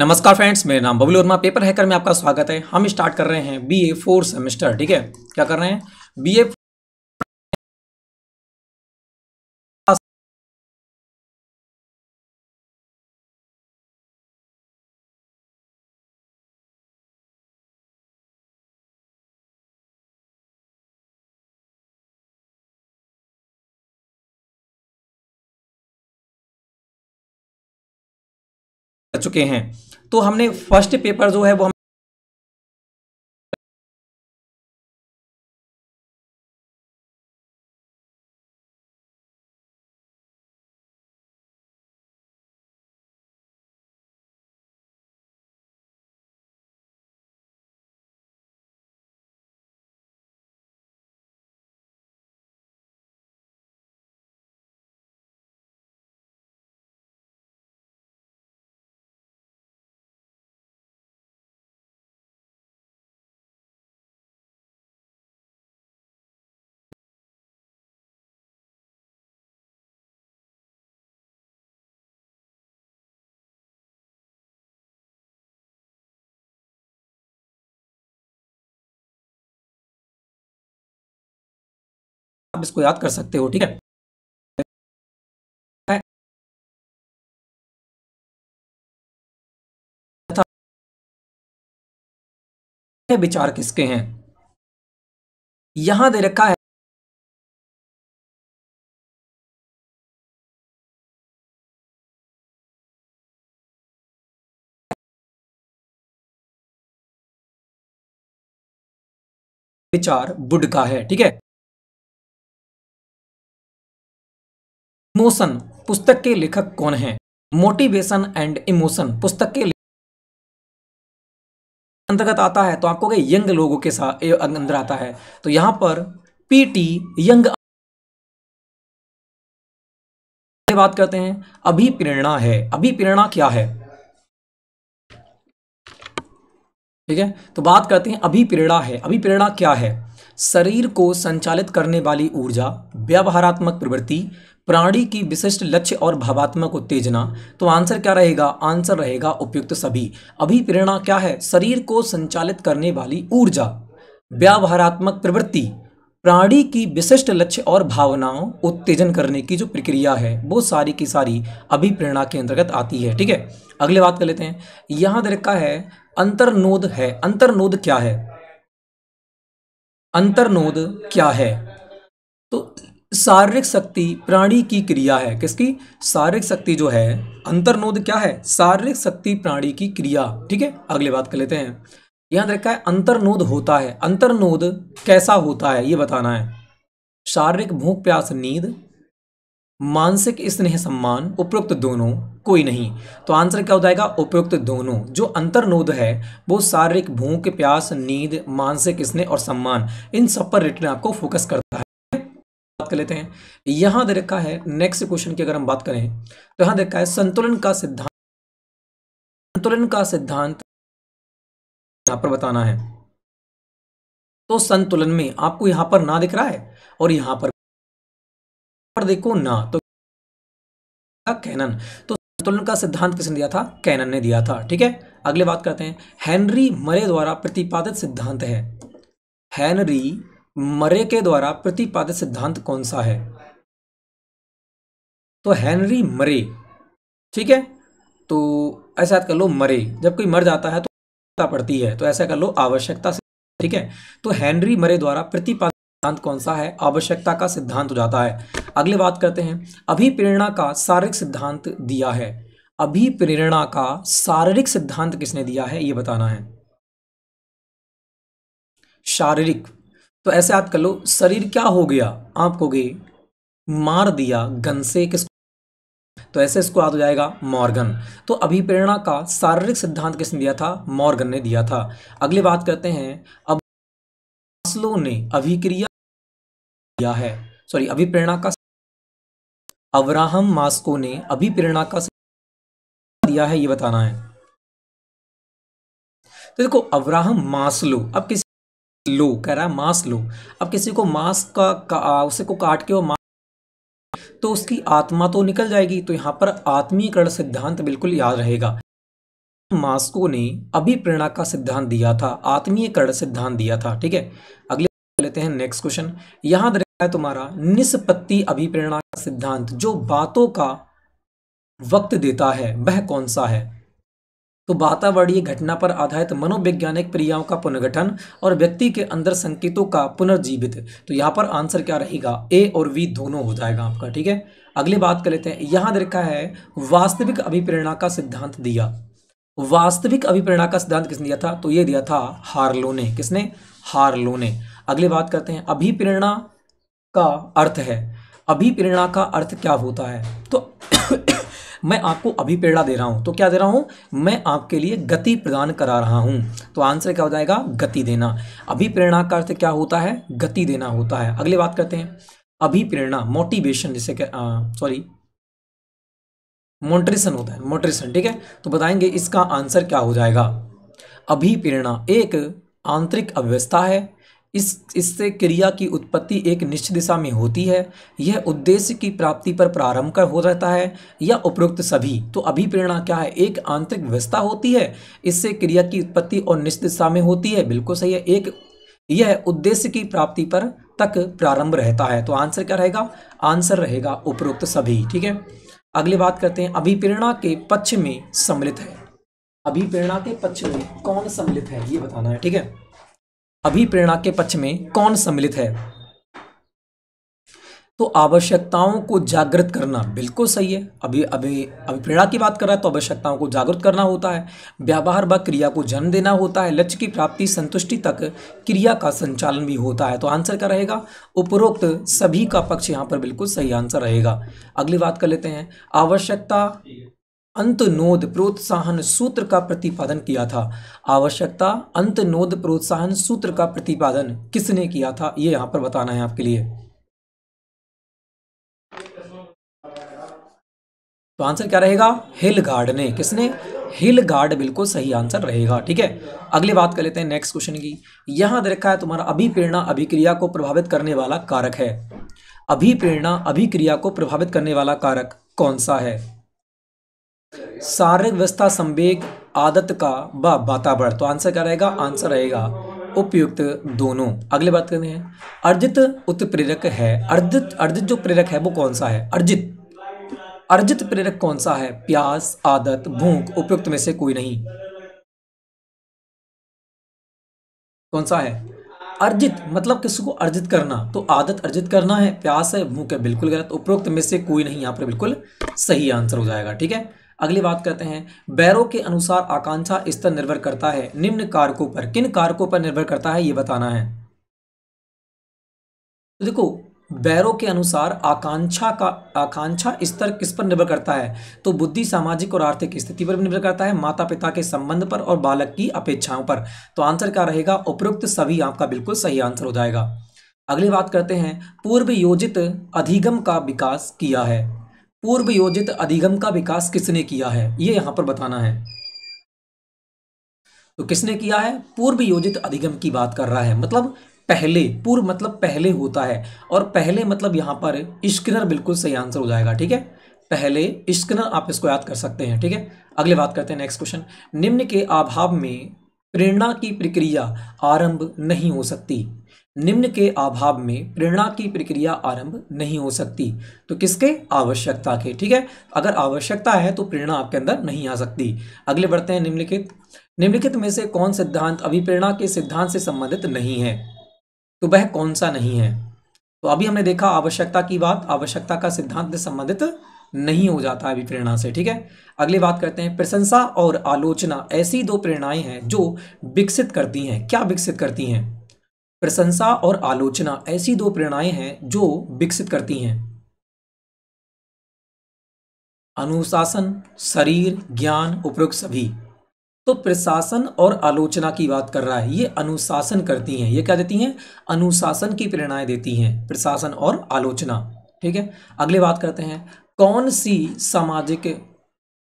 नमस्कार फ्रेंड्स मेरा नाम बबलू वर्मा पेपर हैकर में आपका स्वागत है हम स्टार्ट कर रहे हैं बी ए फोर सेमेस्टर ठीक है क्या कर रहे हैं बी ए चुके हैं तो हमने फर्स्ट पेपर जो है वो आप इसको याद कर सकते हो ठीक है विचार किसके हैं यहां दे रखा है विचार बुद्ध का है ठीक है इमोशन पुस्तक के लेखक कौन हैं मोटिवेशन एंड इमोशन पुस्तक के अंतर्गत आता है तो आपको यंग लोगों के साथ अंदर आता है तो यहां पर पीटी यंग बात करते हैं अभी प्रेरणा है अभी प्रेरणा क्या है ठीक है तो बात करते हैं अभी प्रेरणा है अभी प्रेरणा क्या है शरीर को संचालित करने वाली ऊर्जा व्यवहारात्मक प्रवृत्ति प्राणी की विशिष्ट लक्ष्य और भावात्मक उत्तेजना तो आंसर क्या रहेगा आंसर रहेगा उपयुक्त सभी अभिप्रेरणा क्या है शरीर को संचालित करने वाली ऊर्जा व्यावहारात्मक प्रवृत्ति प्राणी की विशिष्ट लक्ष्य और भावनाओं उत्तेजन करने की जो प्रक्रिया है वो सारी की सारी अभिप्रेरणा के अंतर्गत आती है ठीक है अगले बात कर लेते हैं यहां देखा है अंतर्नोद है अंतर्नोद क्या है अंतर्नोद क्या है तो शारीरिक शक्ति प्राणी की क्रिया है किसकी शारीरिक शक्ति जो है अंतर्नोद क्या है शारीरिक शक्ति प्राणी की क्रिया ठीक है अगली बात कर लेते हैं याद रखा है अंतर्नोद होता है अंतर्नोद कैसा होता है ये बताना है शारीरिक भूख प्यास नींद मानसिक स्नेह सम्मान उपयुक्त दोनों कोई नहीं तो आंसर क्या हो जाएगा उपयुक्त दोनों जो अंतर्नोद है वो शारीरिक भूख प्यास नींद मानसिक स्नेह और सम्मान इन सब पर रिटर्न आपको फोकस कर कर लेते हैं यहां दे रखा है नेक्स्ट क्वेश्चन की अगर हम बात करें तो यहां देखा है संतुलन का सिद्धांत संतुलन का सिद्धांत यहां पर बताना है तो संतुलन में आपको यहां पर ना दिख रहा है और यहां पर पर देखो ना तो कैनन तो संतुलन का सिद्धांत किसने दिया था कैनन ने दिया था ठीक है अगले बात करते हैं हेनरी मरे द्वारा प्रतिपादित सिद्धांत है हेनरी मरे के द्वारा प्रतिपादित सिद्धांत कौन सा है तो हेनरी मरे ठीक है तो ऐसा कर लो मरे जब कोई मर जाता है तो आवश्यकता पड़ती है तो ऐसा कर लो आवश्यकता ठीक है तो हेनरी मरे द्वारा प्रतिपादित सिद्धांत कौन सा है आवश्यकता का सिद्धांत हो जाता है अगले बात करते हैं अभिप्रेरणा का शारीरिक सिद्धांत दिया है अभिप्रेरणा का शारीरिक सिद्धांत किसने दिया है ये बताना है शारीरिक तो ऐसे याद कर लो शरीर क्या हो गया आपको कहोगे मार दिया गन से किस तो ऐसे इसको याद हो जाएगा मॉर्गन तो अभिप्रेरणा का शारीरिक सिद्धांत किसने दिया था मॉर्गन ने दिया था अगली बात करते हैं अब मास्लो ने अभिक्रिया दिया है सॉरी अभिप्रेरणा का अब्राहम मास्को ने अभिप्रेरणा का दिया है ये बताना है तो देखो अब्राहम मास्लो अब किसी लो कह रहा है मांस लो अब किसी को मांस का, का उसे को काट के वो मांस तो उसकी आत्मा तो निकल जाएगी तो यहाँ पर आत्मीकरण सिद्धांत बिल्कुल याद रहेगा मास्को ने अभिप्रेरणा का सिद्धांत दिया था आत्मीयकरण सिद्धांत दिया था ठीक है अगले लेते हैं नेक्स्ट क्वेश्चन यहां है तुम्हारा निष्पत्ति अभिप्रेरणा का सिद्धांत जो बातों का वक्त देता है वह कौन सा है तो वातावरणीय घटना पर आधारित मनोवैज्ञानिक क्रियाओं का पुनर्गठन और व्यक्ति के अंदर संकेतों का पुनर्जीवित तो यहाँ पर आंसर क्या रहेगा ए और वी दोनों हो जाएगा आपका ठीक है अगली बात कर लेते हैं यहाँ देखा है वास्तविक अभिप्रेरणा का सिद्धांत दिया वास्तविक अभिप्रेरणा का सिद्धांत किसने दिया था तो ये दिया था हार्लो ने किसने हार्लो ने अगली बात करते हैं अभिप्रेरणा का अर्थ है अभिप्रेरणा का अर्थ क्या होता है तो मैं आपको अभी प्रेरणा दे रहा हूं तो क्या दे रहा हूं मैं आपके लिए गति प्रदान करा रहा हूं तो आंसर क्या हो जाएगा गति देना अभी प्रेरणा का अर्थ क्या होता है गति देना होता है अगली बात करते हैं अभी प्रेरणा मोटिवेशन जिसे सॉरी मोटरेशन होता है मोटरेशन ठीक है तो बताएंगे इसका आंसर क्या हो जाएगा अभी प्रेरणा एक आंतरिक अव्यवस्था है इस इससे क्रिया की उत्पत्ति एक निश्चित दिशा में होती है यह उद्देश्य की प्राप्ति पर प्रारंभ कर हो रहता है या उपरोक्त सभी तो अभिप्रेरणा क्या है एक आंतरिक व्यवस्था होती है इससे क्रिया की उत्पत्ति और निश्चित दिशा में होती है बिल्कुल सही है एक यह उद्देश्य की प्राप्ति पर तक प्रारंभ रहता है तो आंसर क्या रहेगा आंसर रहेगा उपरोक्त सभी ठीक है अगली बात करते हैं अभिप्रेरणा के पक्ष में सम्मिलित है अभिप्रेरणा के पक्ष में कौन सम्मिलित है ये बताना है ठीक है अभिप्रेरणा के पक्ष में कौन सम्मिलित है तो आवश्यकताओं को जागृत करना बिल्कुल सही है अभी अभी अभिप्रेरणा की बात कर रहा है तो आवश्यकताओं को जागृत करना होता है व्यवहार व क्रिया को जन्म देना होता है लक्ष्य की प्राप्ति संतुष्टि तक क्रिया का संचालन भी होता है तो आंसर क्या रहेगा उपरोक्त सभी का पक्ष यहाँ पर बिल्कुल सही आंसर रहेगा अगली बात कर लेते हैं आवश्यकता अंतनोद प्रोत्साहन सूत्र का प्रतिपादन किया था आवश्यकता अंतनोद प्रोत्साहन सूत्र का प्रतिपादन किसने किया था यह यहां पर बताना है आपके लिए तो आंसर क्या रहेगा हिल गार्ड ने किसने हिल गार्ड बिल्कुल सही आंसर रहेगा ठीक है अगली बात कर लेते हैं नेक्स्ट क्वेश्चन की यहां देखा है तुम्हारा अभिप्रेरणा अभिक्रिया को प्रभावित करने वाला कारक है अभिप्रेरणा अभिक्रिया को प्रभावित करने वाला कारक कौन सा है शारीरिक व्यवस्था संवेग आदत का व वातावरण तो आंसर क्या रहेगा आंसर रहेगा उपयुक्त दोनों अगले बात करते हैं अर्जित उत्प्रेरक है अर्जित अर्जित जो प्रेरक है वो कौन सा है अर्जित अर्जित प्रेरक कौन सा है प्यास आदत भूख उपयुक्त में से कोई नहीं कौन सा है अर्जित मतलब किसी को अर्जित करना तो आदत अर्जित करना है प्यास है भूख है बिल्कुल गलत उपयुक्त में से कोई नहीं यहां पर बिल्कुल सही आंसर हो जाएगा ठीक है अगली बात करते हैं बैरो के अनुसार आकांक्षा स्तर निर्भर करता है निम्न कारकों पर किन कारकों पर निर्भर करता है ये बताना है तो देखो बैरो के अनुसार आकांक्षा का आकांक्षा स्तर किस पर निर्भर करता है तो बुद्धि सामाजिक और आर्थिक स्थिति पर निर्भर करता है माता पिता के संबंध पर और बालक की अपेक्षाओं पर तो आंसर क्या रहेगा उपरोक्त सभी आपका बिल्कुल सही आंसर हो जाएगा अगली बात करते हैं पूर्व योजित अधिगम का विकास किया है पूर्व योजित अधिगम का विकास किसने किया है ये यहां पर बताना है तो किसने किया है पूर्व योजित अधिगम की बात कर रहा है मतलब पहले पूर्व मतलब पहले होता है और पहले मतलब यहां पर इश्किनर बिल्कुल सही आंसर हो जाएगा ठीक है पहले इश्किनर आप इसको याद कर सकते हैं ठीक है अगले बात करते हैं नेक्स्ट क्वेश्चन निम्न के अभाव में प्रेरणा की प्रक्रिया आरंभ नहीं हो सकती निम्न के अभाव में प्रेरणा की प्रक्रिया आरंभ नहीं हो सकती तो किसके आवश्यकता के ठीक है अगर आवश्यकता है तो प्रेरणा आपके अंदर नहीं आ सकती अगले बढ़ते हैं निम्नलिखित निम्नलिखित में से कौन सिद्धांत अभिप्रेरणा के सिद्धांत से संबंधित नहीं है तो वह कौन सा नहीं है तो अभी हमने देखा आवश्यकता की बात आवश्यकता का सिद्धांत से संबंधित नहीं हो जाता है अभिप्रेरणा से ठीक है अगली बात करते हैं प्रशंसा और आलोचना ऐसी दो प्रेरणाएं हैं जो विकसित करती हैं क्या विकसित करती हैं प्रशंसा और आलोचना ऐसी दो प्रेरणाएं हैं जो विकसित करती हैं अनुशासन शरीर ज्ञान उपरोक्त सभी तो प्रशासन और आलोचना की बात कर रहा है ये अनुशासन करती हैं ये क्या देती हैं अनुशासन की प्रेरणाएं देती हैं प्रशासन और आलोचना ठीक है अगले बात करते हैं कौन सी सामाजिक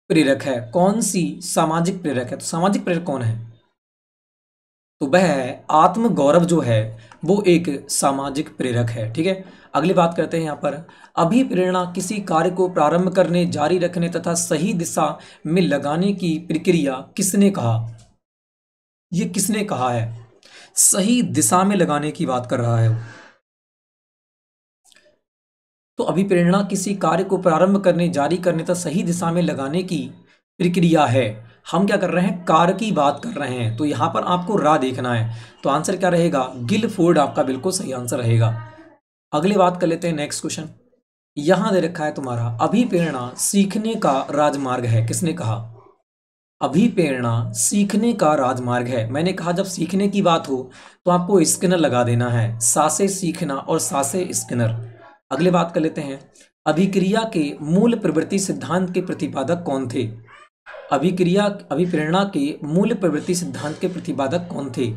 प्रेरक है कौन सी सामाजिक प्रेरक है तो सामाजिक प्रेरक कौन है तो वह आत्म गौरव जो है वो एक सामाजिक प्रेरक है ठीक है अगली बात करते हैं यहाँ पर अभी प्रेरणा किसी कार्य को प्रारंभ करने जारी रखने तथा सही दिशा में लगाने की प्रक्रिया किसने कहा ये किसने कहा है सही दिशा में लगाने की बात कर रहा है तो अभी प्रेरणा किसी कार्य को प्रारंभ करने जारी करने तथा सही दिशा में लगाने की प्रक्रिया है हम क्या कर रहे हैं कार की बात कर रहे हैं तो यहाँ पर आपको रा देखना है तो आंसर क्या रहेगा गिल फोर्ड आपका बिल्कुल सही आंसर रहेगा अगली बात कर लेते हैं नेक्स्ट क्वेश्चन यहाँ दे रखा है तुम्हारा अभिप्रेरणा सीखने का राजमार्ग है किसने कहा अभिप्रेरणा सीखने का राजमार्ग है मैंने कहा जब सीखने की बात हो तो आपको स्किनर लगा देना है सासे सीखना और सासे स्किनर अगले बात कर लेते हैं अभिक्रिया के मूल प्रवृत्ति सिद्धांत के प्रतिपादक कौन थे अभिक्रिया अभिप्रेरणा के मूल प्रवृत्ति सिद्धांत के प्रतिपादक कौन थे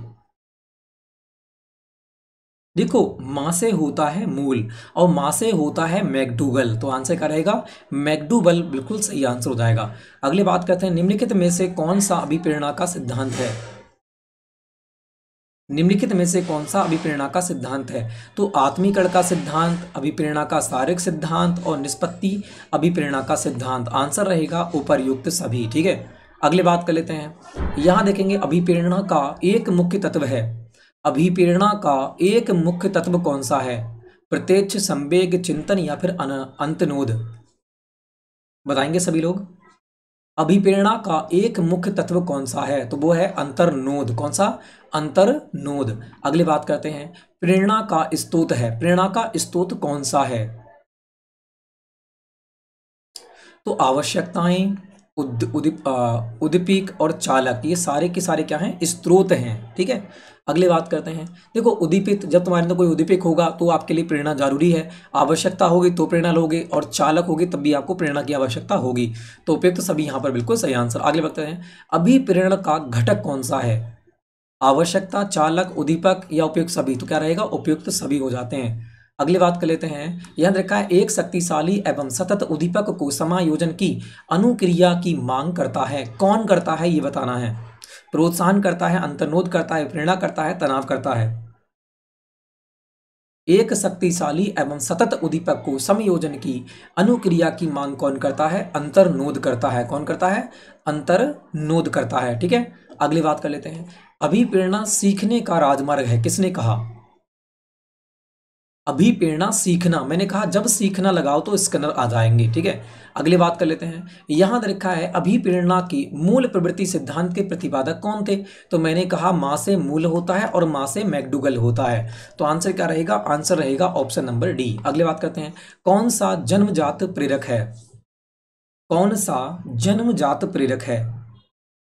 देखो मां से होता है मूल और मां से होता है मैकडूगल तो आंसर क्या रहेगा मैकडूगल बिल्कुल सही आंसर हो जाएगा अगले बात करते हैं निम्नलिखित में से कौन सा अभिप्रेरणा का सिद्धांत है निम्नलिखित में से कौन सा अभिप्रेरणा का सिद्धांत है तो आत्मीकरण का सिद्धांत अभिप्रेरणा का सारिक सिद्धांत और निष्पत्ति अभिप्रेरणा का सिद्धांत आंसर रहेगा उपरयुक्त सभी ठीक है अगले बात कर लेते हैं यहाँ देखेंगे अभिप्रेरणा का एक मुख्य तत्व है अभिप्रेरणा का एक मुख्य तत्व कौन सा है प्रत्यक्ष संवेग चिंतन या फिर अंतनोद बताएंगे सभी लोग अभिप्रेरणा का एक मुख्य तत्व कौन सा है तो वो है अंतर्नोद कौन सा अंतर नोद अगली बात करते हैं प्रेरणा का स्त्रोत है प्रेरणा का स्त्रोत कौन सा है तो आवश्यकताएं उद, उदिप, और चालक ये सारे के सारे क्या हैं स्त्रोत हैं ठीक है अगली बात करते हैं देखो उद्दीपित जब तुम्हारे अंदर कोई उद्दीपिक होगा तो आपके लिए प्रेरणा जरूरी है आवश्यकता होगी तो प्रेरणा लोगे और चालक होगी तब भी आपको प्रेरणा की आवश्यकता होगी तो उपयुक्त तो सभी यहाँ पर बिल्कुल सही आंसर अगले करते हैं अभी प्रेरणा का घटक कौन सा है आवश्यकता चालक उद्दीपक या उपयुक्त सभी तो क्या रहेगा उपयुक्त सभी हो जाते हैं अगली बात कर लेते हैं यह रेखा एक शक्तिशाली एवं सतत उद्दीपक को समायोजन की अनुक्रिया की मांग करता है कौन करता है ये बताना है प्रोत्साहन करता है अंतर्नोद करता है प्रेरणा करता है तनाव करता है एक शक्तिशाली एवं सतत उद्दीपक को समयोजन की अनुक्रिया की मांग कौन करता है अंतर्नोद करता है कौन करता है अंतर्नोद करता है ठीक है अगली बात कर लेते हैं अभिप्रेरणा सीखने का राजमार्ग है किसने कहा अभिप्रेरणा सीखना मैंने कहा जब सीखना लगाओ तो स्कैनर आ जाएंगे ठीक है अगली बात कर लेते हैं यहां रखा है अभिप्रेरणा की मूल प्रवृत्ति सिद्धांत के प्रतिपादक कौन थे तो मैंने कहा मां से मूल होता है और मां से मैकडुगल होता है तो आंसर क्या रहेगा आंसर रहेगा ऑप्शन नंबर डी अगली बात करते हैं कौन सा जन्मजात प्रेरक है कौन सा जन्मजात प्रेरक है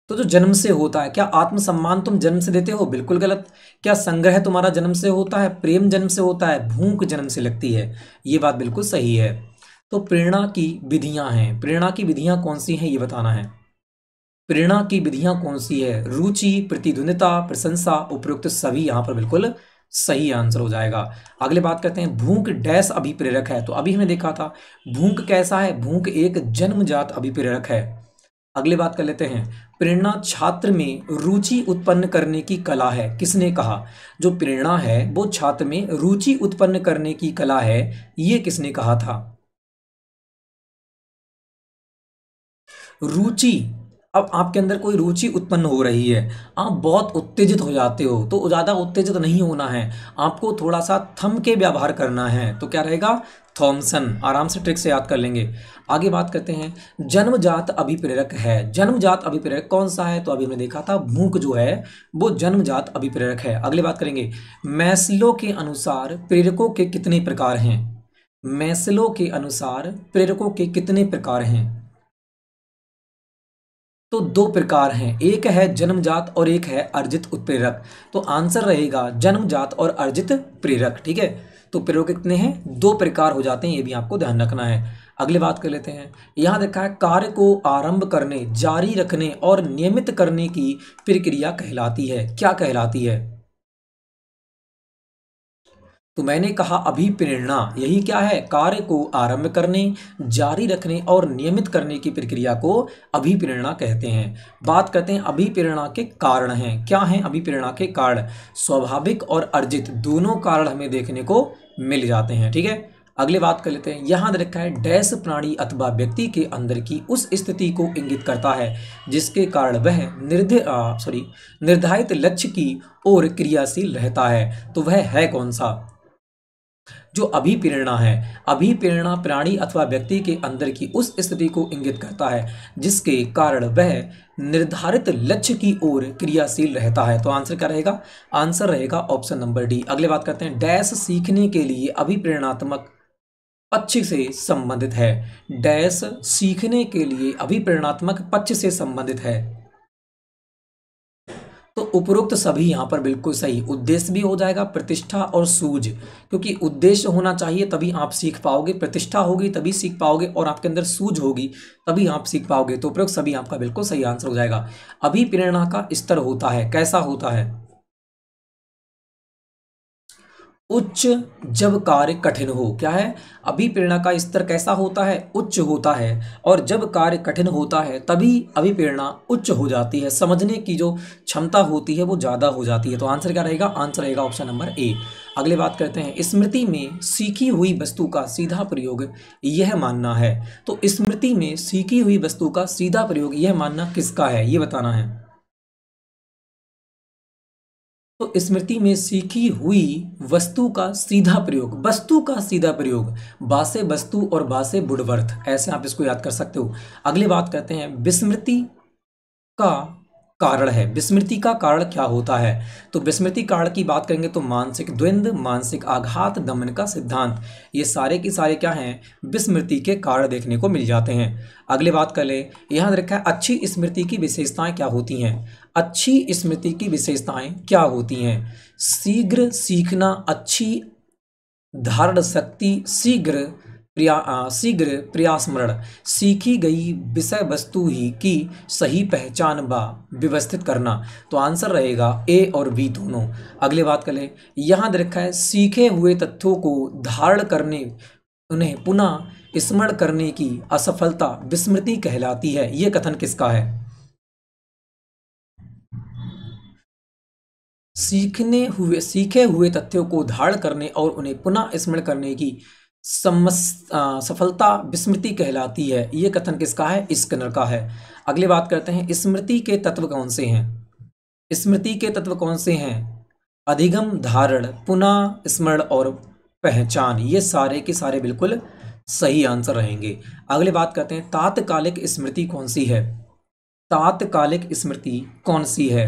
तो जो जन्म से होता है क्या आत्मसम्मान तुम जन्म से देते हो बिल्कुल गलत क्या संग्रह तुम्हारा जन्म से होता है प्रेम जन्म से होता है भूख जन्म से लगती है ये बात बिल्कुल सही है तो प्रेरणा की विधियां हैं प्रेरणा की विधियां कौन सी हैं ये बताना है प्रेरणा की विधियां कौन सी है रुचि प्रतिद्वंदता प्रशंसा उपयुक्त सभी यहाँ पर बिल्कुल सही आंसर हो जाएगा अगले बात करते हैं भूख डैश अभिप्रेरक है तो अभी हमने देखा था भूख कैसा है भूख एक जन्मजात अभिप्रेरक है अगले बात कर लेते हैं प्रेरणा छात्र में रुचि उत्पन्न करने की कला है किसने कहा जो प्रेरणा है वो छात्र में रुचि उत्पन्न करने की कला है ये किसने कहा था रुचि अब आपके अंदर कोई रुचि उत्पन्न हो रही है आप बहुत उत्तेजित हो जाते हो तो ज़्यादा उत्तेजित नहीं होना है आपको थोड़ा सा थम के व्यवहार करना है तो क्या रहेगा थॉमसन आराम से ट्रिक से याद कर लेंगे आगे बात करते हैं जन्मजात अभिप्रेरक है जन्मजात अभिप्रेरक कौन सा है तो अभी हमने देखा था भूख जो है वो जन्मजात अभिप्रेरक है अगली बात करेंगे मैसलो के अनुसार प्रेरकों के कितने प्रकार हैं मैसलो के अनुसार प्रेरकों के कितने प्रकार हैं तो दो प्रकार हैं एक है जन्मजात और एक है अर्जित उत्प्रेरक तो आंसर रहेगा जन्मजात और अर्जित प्रेरक ठीक है तो प्रेरक कितने हैं दो प्रकार हो जाते हैं ये भी आपको ध्यान रखना है अगली बात कर लेते हैं यहाँ देखा है कार्य को आरंभ करने जारी रखने और नियमित करने की प्रक्रिया कहलाती है क्या कहलाती है तो मैंने कहा अभी प्रेरणा यही क्या है कार्य को आरंभ करने जारी रखने और नियमित करने की प्रक्रिया को अभिप्रेरणा कहते हैं बात करते हैं अभिप्रेरणा के कारण हैं क्या हैं अभिप्रेरणा के कारण स्वाभाविक और अर्जित दोनों कारण हमें देखने को मिल जाते हैं ठीक है अगले बात कर लेते हैं यहाँ रखा है डैश प्राणी अथवा व्यक्ति के अंदर की उस स्थिति को इंगित करता है जिसके कारण वह निर्ध सॉरी निर्धारित लक्ष्य की ओर क्रियाशील रहता है तो वह है कौन सा जो अभी प्रेरणा है अभी प्रेरणा प्राणी अथवा व्यक्ति के अंदर की उस स्थिति को इंगित करता है जिसके कारण वह निर्धारित लक्ष्य की ओर क्रियाशील रहता है तो आंसर क्या रहेगा आंसर रहेगा ऑप्शन नंबर डी अगले बात करते हैं डैश सीखने के लिए अभिप्रेरणात्मक पक्ष से संबंधित है डैश सीखने के लिए अभिप्रेरणात्मक पक्ष से संबंधित है तो उपरोक्त सभी यहाँ पर बिल्कुल सही उद्देश्य भी हो जाएगा प्रतिष्ठा और सूझ क्योंकि उद्देश्य होना चाहिए तभी आप सीख पाओगे प्रतिष्ठा होगी तभी सीख पाओगे और आपके अंदर सूझ होगी तभी आप सीख पाओगे तो उपरोक्त सभी आपका बिल्कुल सही आंसर हो जाएगा अभी प्रेरणा का स्तर होता है कैसा होता है उच्च जब कार्य कठिन हो क्या है अभिप्रेरणा का स्तर कैसा होता है उच्च होता है और जब कार्य कठिन होता है तभी अभिप्रेरणा उच्च हो जाती है समझने की जो क्षमता होती है वो ज़्यादा हो जाती है तो आंसर क्या रहेगा आंसर रहेगा ऑप्शन नंबर ए अगले बात करते हैं स्मृति में सीखी हुई वस्तु का सीधा प्रयोग यह मानना है तो स्मृति में सीखी हुई वस्तु का सीधा प्रयोग यह मानना किसका है ये बताना है तो स्मृति में सीखी हुई वस्तु का सीधा प्रयोग वस्तु का सीधा प्रयोग बासे वस्तु और बासे बुडवर्थ ऐसे आप इसको याद कर सकते हो अगली बात करते हैं विस्मृति का कारण है विस्मृति का कारण क्या होता है तो विस्मृति कारण की बात करेंगे तो मानसिक द्वंद मानसिक आघात दमन का सिद्धांत ये सारे के सारे क्या हैं विस्मृति के कारण देखने को मिल जाते हैं अगले बात कर लें यहाँ रखा है अच्छी स्मृति की विशेषताएं क्या होती हैं अच्छी स्मृति की विशेषताएं क्या होती हैं शीघ्र सीखना अच्छी धारण शक्ति शीघ्र प्रिया शीघ्र प्रयासमरण सीखी गई विषय वस्तु ही की सही पहचान बा व्यवस्थित करना तो आंसर रहेगा ए और बी दोनों अगले बात कर लें यहाँ दे है सीखे हुए तथ्यों को धारण करने उन्हें पुनः स्मरण करने की असफलता विस्मृति कहलाती है ये कथन किसका है सीखने हुए सीखे हुए तथ्यों को धारण करने और उन्हें पुनः स्मरण करने की सफलता विस्मृति कहलाती है ये कथन किसका है स्किनर का है अगले बात करते हैं स्मृति के तत्व कौन से हैं स्मृति के तत्व कौन से हैं अधिगम धारण पुनः स्मरण और पहचान ये सारे के सारे बिल्कुल सही आंसर रहेंगे अगले बात करते हैं तात्कालिक स्मृति कौन सी है तात्कालिक स्मृति कौन सी है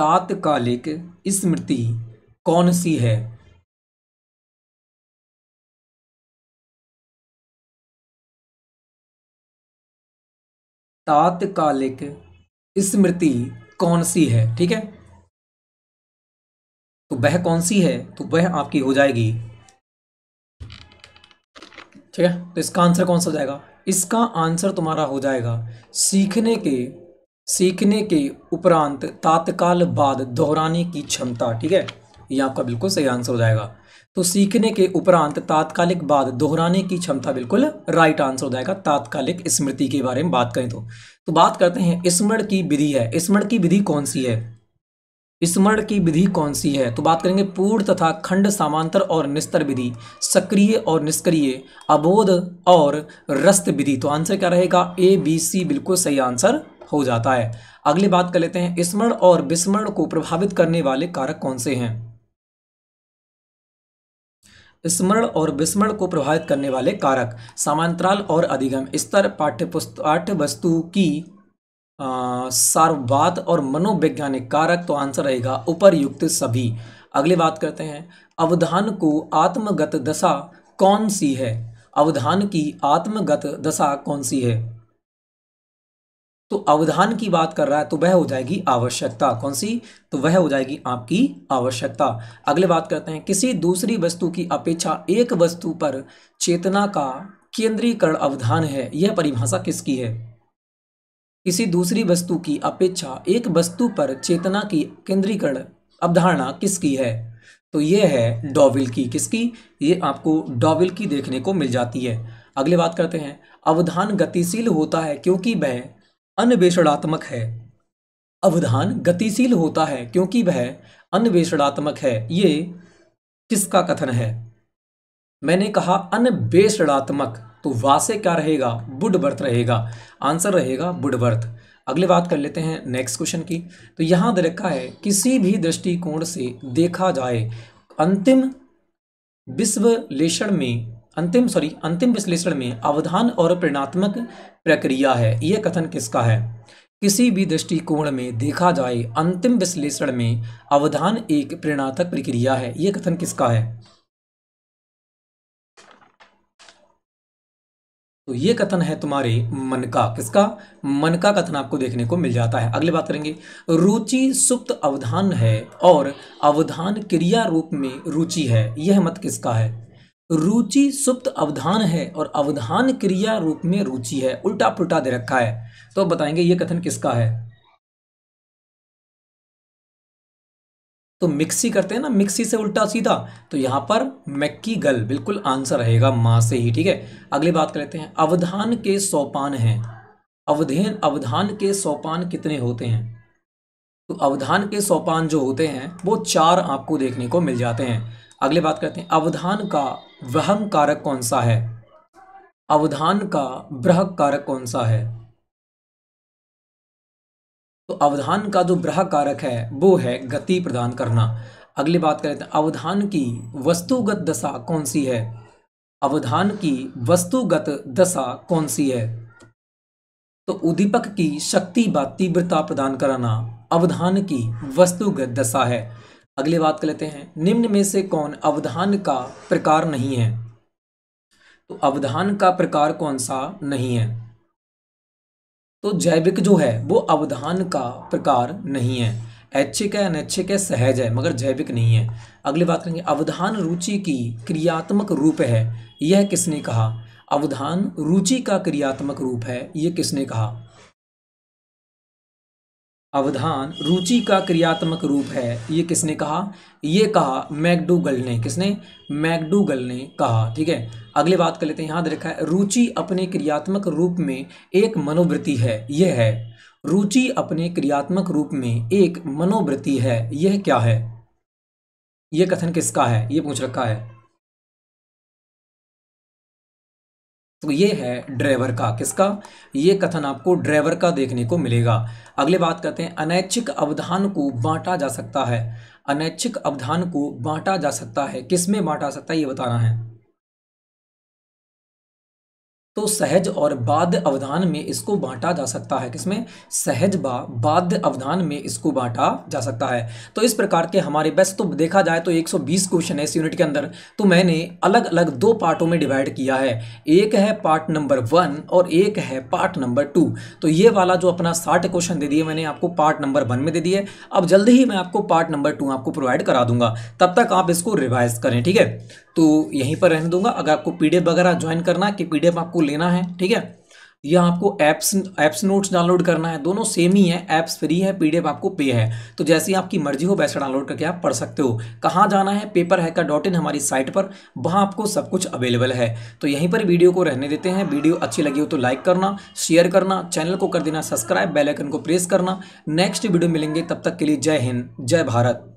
तात्कालिक स्मृति कौन सी है तात्कालिक स्मृति कौन सी है ठीक है तो वह कौन सी है तो वह आपकी हो जाएगी ठीक है तो इसका आंसर कौन सा हो जाएगा इसका आंसर तुम्हारा हो जाएगा सीखने के सीखने के उपरांत तात्काल बाद दोहराने की क्षमता ठीक है ये आपका बिल्कुल सही आंसर हो जाएगा तो सीखने के उपरांत तात्कालिक बाद दोहराने की क्षमता बिल्कुल राइट आंसर हो जाएगा तात्कालिक स्मृति के बारे में बात करें तो तो बात करते हैं स्मरण की विधि है स्मरण की विधि कौन सी है स्मरण की विधि कौन सी है तो बात करेंगे पूर्ण तथा खंड समांतर और निस्तर विधि सक्रिय और निष्क्रिय अबोध और रस्त विधि तो आंसर क्या रहेगा ए बी सी बिल्कुल सही आंसर हो जाता है अगली बात कर लेते हैं स्मरण और विस्मरण को प्रभावित करने वाले कारक कौन से हैं स्मरण और विस्मरण को प्रभावित करने वाले कारक समांतराल और अधिगम स्तर पाठ्यपुस्त पाठ्य वस्तु की सार्ववाद और मनोवैज्ञानिक कारक तो आंसर रहेगा उपरयुक्त सभी अगली बात करते हैं अवधान को आत्मगत दशा कौन सी है अवधान की आत्मगत दशा कौन सी है तो अवधान की बात कर रहा है तो वह हो जाएगी आवश्यकता कौन सी तो वह हो जाएगी आपकी आवश्यकता अगले बात करते हैं किसी दूसरी वस्तु की अपेक्षा एक वस्तु पर चेतना का केंद्रीकरण अवधान है यह परिभाषा किसकी है किसी दूसरी वस्तु की अपेक्षा एक वस्तु पर चेतना की केंद्रीकरण अवधारणा किसकी है तो यह है डॉविल की किसकी ये आपको डॉविल की देखने को मिल जाती है अगले बात करते हैं अवधान गतिशील होता है क्योंकि वह अन्वेषणात्मक है अवधान गतिशील होता है क्योंकि वह अन्वेषणात्मक है ये किसका कथन है मैंने कहा अनवेषणात्मक तो वासे क्या रहेगा बुडवर्थ रहेगा आंसर रहेगा बुडवर्थ अगले बात कर लेते हैं नेक्स्ट क्वेश्चन की तो यहां देखा है किसी भी दृष्टिकोण से देखा जाए अंतिम विश्वलेषण में अंतिम सॉरी अंतिम विश्लेषण में अवधान और प्रेरणात्मक प्रक्रिया है यह कथन किसका है किसी भी दृष्टिकोण में देखा जाए अंतिम विश्लेषण में अवधान एक प्रेरणात्मक प्रक्रिया है यह कथन किसका है तो ये कथन है तुम्हारे मन का किसका मन का कथन आपको देखने को मिल जाता है अगले बात करेंगे रुचि सुप्त अवधान है और अवधान क्रिया रूप में रुचि है यह मत किसका है रुचि सुप्त अवधान है और अवधान क्रिया रूप में रुचि है उल्टा पुल्टा दे रखा है तो बताएंगे ये कथन किसका है तो मिक्सी करते हैं ना मिक्सी से उल्टा सीधा तो यहां पर मैक्की गल बिल्कुल आंसर रहेगा माँ से ही ठीक है अगली बात कर लेते हैं अवधान के सोपान है अवधेन अवधान के सोपान कितने होते हैं तो अवधान के सोपान जो होते हैं वो चार आपको देखने को मिल जाते हैं अगले बात करते हैं अवधान का वहम कारक कौन सा है अवधान का ब्रहक कारक कौन सा है तो अवधान का जो बृह कारक है वो है गति प्रदान करना अगली बात करें तो अवधान की वस्तुगत दशा कौन सी है अवधान की वस्तुगत दशा कौन सी है तो उद्दीपक की शक्ति व तीव्रता प्रदान कराना अवधान की वस्तुगत दशा है अगली बात कर लेते हैं निम्न में से कौन अवधान का प्रकार नहीं है तो अवधान का प्रकार कौन सा नहीं है तो जैविक जो है वो अवधान का प्रकार नहीं है ऐच्छिक है अनैच्छिक है सहज है मगर जैविक नहीं है अगली बात करेंगे अवधान रुचि की क्रियात्मक रूप है यह किसने कहा अवधान रुचि का क्रियात्मक रूप है यह किसने कहा अवधान रुचि का क्रियात्मक रूप है ये किसने कहा ये कहा मैकडूगल ने किसने मैकडूगल ने कहा ठीक है अगली बात कर लेते हैं याद रखा है रुचि अपने क्रियात्मक रूप में एक मनोवृत्ति है यह है रुचि अपने क्रियात्मक रूप में एक मनोवृत्ति है यह क्या है यह कथन किसका है ये पूछ रखा है तो ये है ड्राइवर का किसका ये कथन आपको ड्राइवर का देखने को मिलेगा अगले बात करते हैं अनैच्छिक अवधान को बांटा जा सकता है अनैच्छिक अवधान को बांटा जा सकता है किसमें बांटा सकता है ये बताना है तो सहज और बाद अवधान में इसको बांटा जा सकता है किसमें सहज बा बाद अवधान में इसको बांटा जा सकता है तो इस प्रकार के हमारे बेस्ट तो देखा जाए तो 120 क्वेश्चन है इस यूनिट के अंदर तो मैंने अलग अलग दो पार्टों में डिवाइड किया है एक है पार्ट नंबर वन और एक है पार्ट नंबर टू तो ये वाला जो अपना साठ क्वेश्चन दे दिए मैंने आपको पार्ट नंबर वन में दे दिए अब जल्द ही मैं आपको पार्ट नंबर टू आपको प्रोवाइड करा दूंगा तब तक आप इसको रिवाइज करें ठीक है तो यहीं पर रहने दूंगा अगर आपको पीडीएफ वगैरह ज्वाइन करना कि पीडीएफ आपको लेना है ठीक है या आपको एप्स एप्स नोट्स डाउनलोड करना है दोनों सेम ही है एप्स फ्री है पीडीएफ आपको पे है तो जैसी आपकी मर्जी हो वैसे डाउनलोड करके आप पढ़ सकते हो कहाँ जाना है पेपर हैकर डॉट इन हमारी साइट पर वहाँ आपको सब कुछ अवेलेबल है तो यहीं पर वीडियो को रहने देते हैं वीडियो अच्छी लगी हो तो लाइक करना शेयर करना चैनल को कर देना सब्सक्राइब बेलाइकन को प्रेस करना नेक्स्ट वीडियो मिलेंगे तब तक के लिए जय हिंद जय भारत